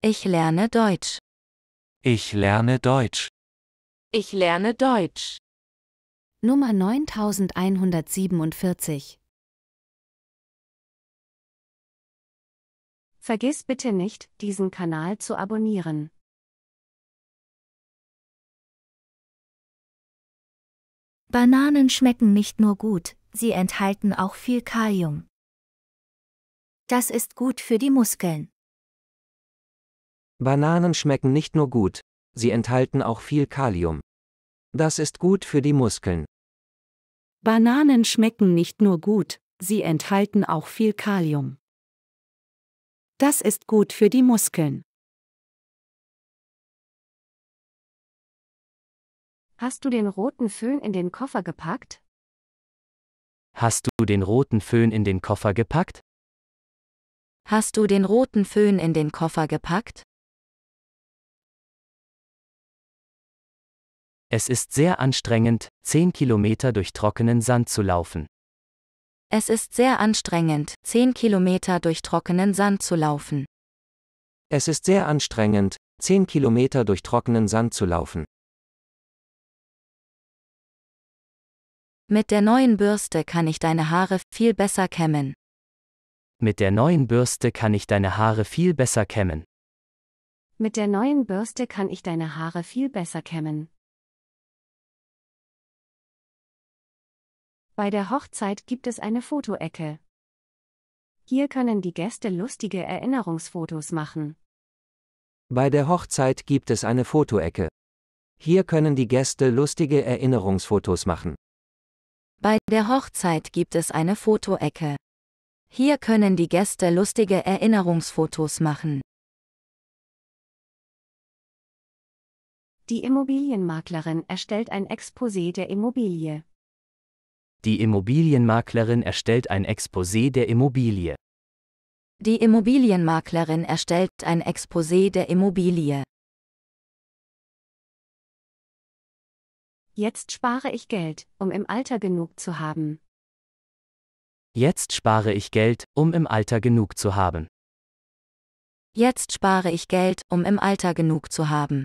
Ich lerne Deutsch. Ich lerne Deutsch. Ich lerne Deutsch. Nummer 9147. Vergiss bitte nicht, diesen Kanal zu abonnieren. Bananen schmecken nicht nur gut, sie enthalten auch viel Kalium. Das ist gut für die Muskeln. Bananen schmecken nicht nur gut, sie enthalten auch viel Kalium. Das ist gut für die Muskeln. Bananen schmecken nicht nur gut, sie enthalten auch viel Kalium. Das ist gut für die Muskeln. Hast du den roten Föhn in den Koffer gepackt? Hast du den roten Föhn in den Koffer gepackt? Hast du den roten Föhn in den Koffer gepackt? Es ist sehr anstrengend, 10 Kilometer durch trockenen Sand zu laufen. Es ist sehr anstrengend, 10 Kilometer durch trockenen Sand zu laufen. Es ist sehr anstrengend, 10 Kilometer durch trockenen Sand zu laufen. Mit der neuen Bürste kann ich deine Haare viel besser kämmen. Mit der neuen Bürste kann ich deine Haare viel besser kämmen. Mit der neuen Bürste kann ich deine Haare viel besser kämmen. Bei der Hochzeit gibt es eine Fotoecke. Hier können die Gäste lustige Erinnerungsfotos machen. Bei der Hochzeit gibt es eine Fotoecke. Hier können die Gäste lustige Erinnerungsfotos machen. Bei der Hochzeit gibt es eine Fotoecke. Hier können die Gäste lustige Erinnerungsfotos machen. Die Immobilienmaklerin erstellt ein Exposé der Immobilie. Die Immobilienmaklerin erstellt ein Exposé der Immobilie. Die Immobilienmaklerin erstellt ein Exposé der Immobilie. Jetzt spare ich Geld, um im Alter genug zu haben. Jetzt spare ich Geld, um im Alter genug zu haben. Jetzt spare ich Geld, um im Alter genug zu haben.